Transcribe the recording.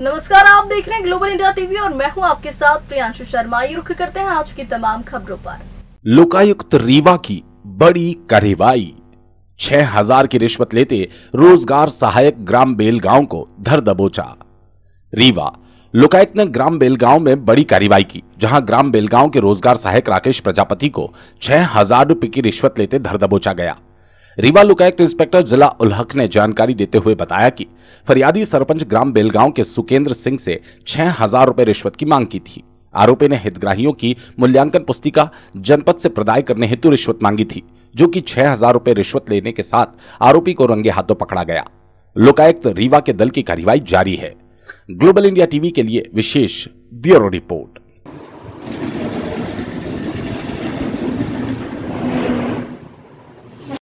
नमस्कार आप देख रहे हैं ग्लोबल इंडिया टीवी और मैं हूं आपके साथ प्रियांशु शर्मा ये रुख करते हैं आज की तमाम खबरों पर लोकायुक्त रीवा की बड़ी कार्रवाई छह हजार की रिश्वत लेते रोजगार सहायक ग्राम बेलगांव को धर दबोचा रीवा लोकायुक्त ने ग्राम बेलगांव में बड़ी कार्रवाई की जहां ग्राम बेलगांव के रोजगार सहायक राकेश प्रजापति को छह हजार रुपए की रिश्वत लेते धर दबोचा गया रीवा लोकायुक्त इंस्पेक्टर जिला उलहक ने जानकारी देते हुए बताया कि फरियादी सरपंच ग्राम बेलगांव के सुकेंद्र सिंह से छह हजार रूपए रिश्वत की मांग की थी आरोपी ने हितग्राहियों की मूल्यांकन पुस्तिका जनपद से प्रदाय करने हेतु रिश्वत मांगी थी जो कि छह हजार रूपए रिश्वत लेने के साथ आरोपी को रंगे हाथों पकड़ा गया लोकायुक्त रीवा के दल की कार्यवाही जारी है ग्लोबल इंडिया टीवी के लिए विशेष ब्यूरो रिपोर्ट